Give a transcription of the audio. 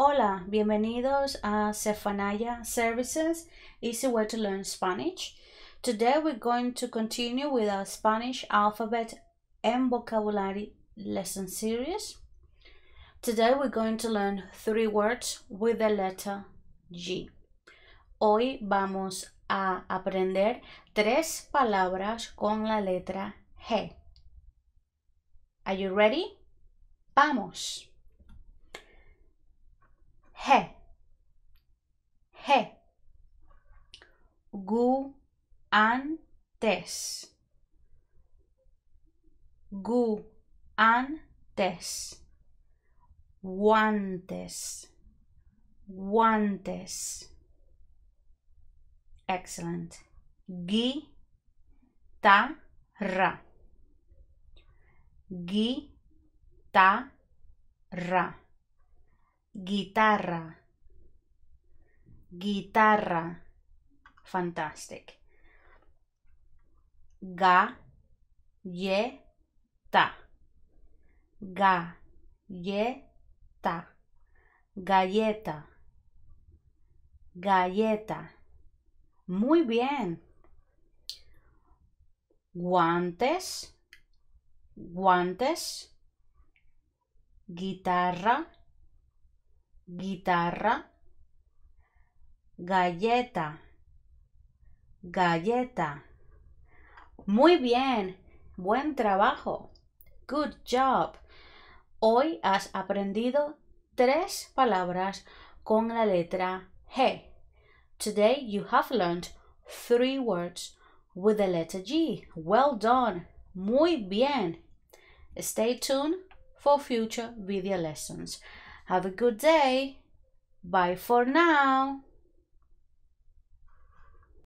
Hola, bienvenidos a Cefanaya Services, easy way to learn Spanish. Today we're going to continue with our Spanish alphabet and vocabulary lesson series. Today we're going to learn three words with the letter G. Hoy vamos a aprender tres palabras con la letra G. Are you ready? Vamos. है है guantes guantes guantes guantes excellent guitarra ra. guitarra, guitarra, fantastic. ye, ta galleta, galleta. Muy bien. Guantes, guantes, guitarra, guitarra, galleta, galleta. Muy bien, buen trabajo. Good job. Hoy has aprendido tres palabras con la letra G. Today you have learned three words with the letter G. Well done. Muy bien. Stay tuned for future video lessons. Have a good day. Bye for now.